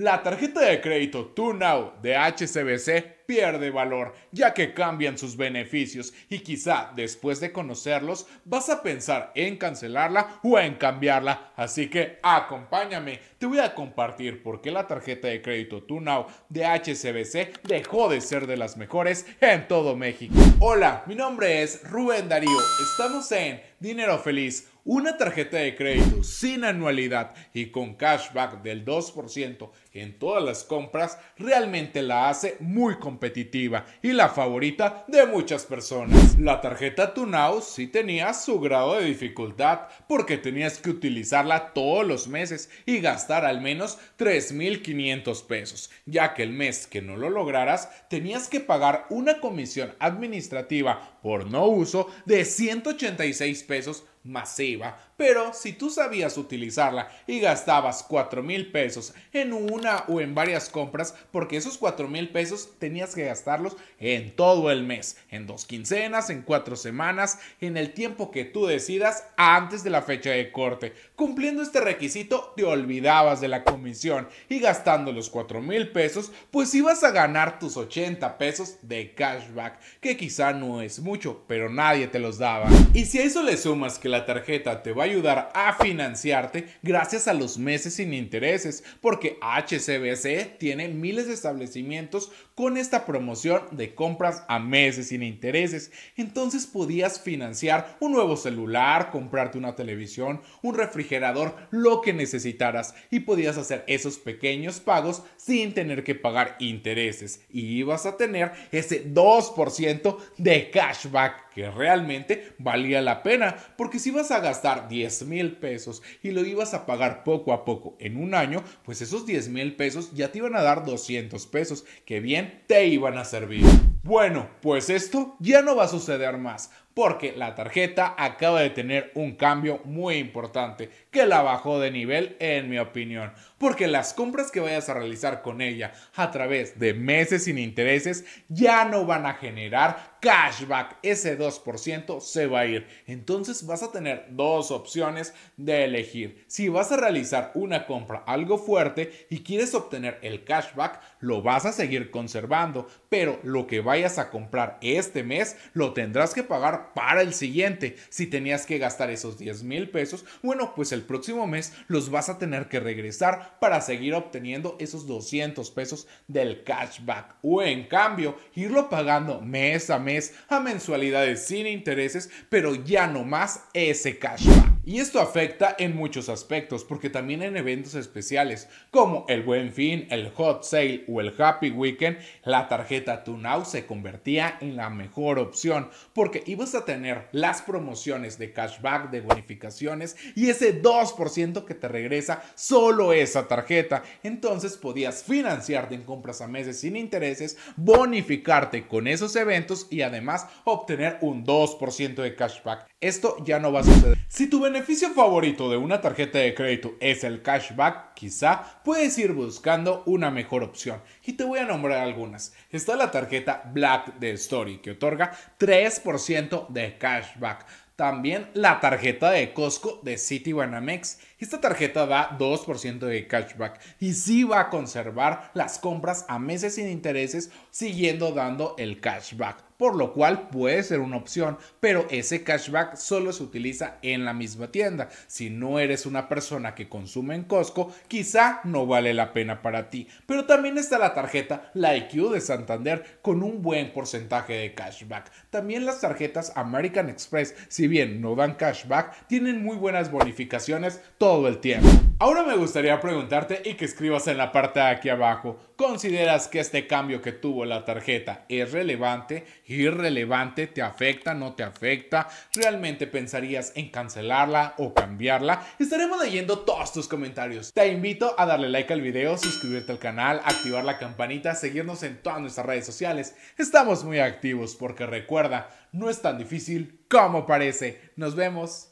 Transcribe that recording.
La tarjeta de crédito 2NOW de HCBC pierde valor, ya que cambian sus beneficios y quizá después de conocerlos vas a pensar en cancelarla o en cambiarla. Así que acompáñame, te voy a compartir por qué la tarjeta de crédito 2NOW de HCBC dejó de ser de las mejores en todo México. Hola, mi nombre es Rubén Darío, estamos en Dinero Feliz una tarjeta de crédito sin anualidad y con cashback del 2% en todas las compras realmente la hace muy competitiva y la favorita de muchas personas. La tarjeta Tunao sí tenía su grado de dificultad porque tenías que utilizarla todos los meses y gastar al menos 3.500 pesos, ya que el mes que no lo lograras tenías que pagar una comisión administrativa por no uso de 186 pesos masiva, pero si tú sabías utilizarla y gastabas 4 mil pesos en una o en varias compras, porque esos 4 mil pesos tenías que gastarlos en todo el mes, en dos quincenas, en cuatro semanas, en el tiempo que tú decidas antes de la fecha de corte. Cumpliendo este requisito te olvidabas de la comisión y gastando los 4 mil pesos, pues ibas a ganar tus 80 pesos de cashback, que quizá no es mucho, pero nadie te los daba. Y si a eso le sumas que la la tarjeta te va a ayudar a financiarte gracias a los meses sin intereses, porque HCBC tiene miles de establecimientos con esta promoción de compras a meses sin intereses. Entonces podías financiar un nuevo celular, comprarte una televisión, un refrigerador, lo que necesitaras y podías hacer esos pequeños pagos sin tener que pagar intereses y ibas a tener ese 2% de cashback que realmente valía la pena, porque si si a gastar 10 mil pesos y lo ibas a pagar poco a poco en un año, pues esos 10 mil pesos ya te iban a dar 200 pesos que bien te iban a servir. Bueno, pues esto ya no va a suceder más, porque la tarjeta acaba de tener un cambio muy importante que la bajó de nivel en mi opinión, porque las compras que vayas a realizar con ella a través de meses sin intereses ya no van a generar cashback. Ese 2% se va a ir. Entonces vas a tener dos opciones de elegir. Si vas a realizar una compra algo fuerte y quieres obtener el cashback, lo vas a seguir conservando, pero lo que vayas a comprar este mes lo tendrás que pagar para el siguiente. Si tenías que gastar esos 10 mil pesos, bueno, pues el próximo mes los vas a tener que regresar para seguir obteniendo esos 200 pesos del cashback. O en cambio, irlo pagando mes a mes mes a mensualidades sin intereses, pero ya no más ese cashback. Y esto afecta en muchos aspectos, porque también en eventos especiales como el Buen Fin, el Hot Sale o el Happy Weekend, la tarjeta Now se convertía en la mejor opción, porque ibas a tener las promociones de cashback, de bonificaciones y ese 2% que te regresa solo esa tarjeta. Entonces podías financiarte en compras a meses sin intereses, bonificarte con esos eventos y además obtener un 2% de cashback. Esto ya no va a suceder. Si tú beneficio favorito de una tarjeta de crédito es el cashback, quizá puedes ir buscando una mejor opción. Y te voy a nombrar algunas. Está la tarjeta Black de Story, que otorga 3% de cashback. También la tarjeta de Costco de City Banamex esta tarjeta da 2% de cashback y sí va a conservar las compras a meses sin intereses siguiendo dando el cashback, por lo cual puede ser una opción, pero ese cashback solo se utiliza en la misma tienda. Si no eres una persona que consume en Costco, quizá no vale la pena para ti. Pero también está la tarjeta LIQ de Santander con un buen porcentaje de cashback. También las tarjetas American Express, si bien no dan cashback, tienen muy buenas bonificaciones el tiempo. Ahora me gustaría preguntarte y que escribas en la parte de aquí abajo, ¿consideras que este cambio que tuvo la tarjeta es relevante, irrelevante, te afecta, no te afecta? ¿Realmente pensarías en cancelarla o cambiarla? Estaremos leyendo todos tus comentarios. Te invito a darle like al video, suscribirte al canal, activar la campanita, seguirnos en todas nuestras redes sociales. Estamos muy activos porque recuerda, no es tan difícil como parece. Nos vemos.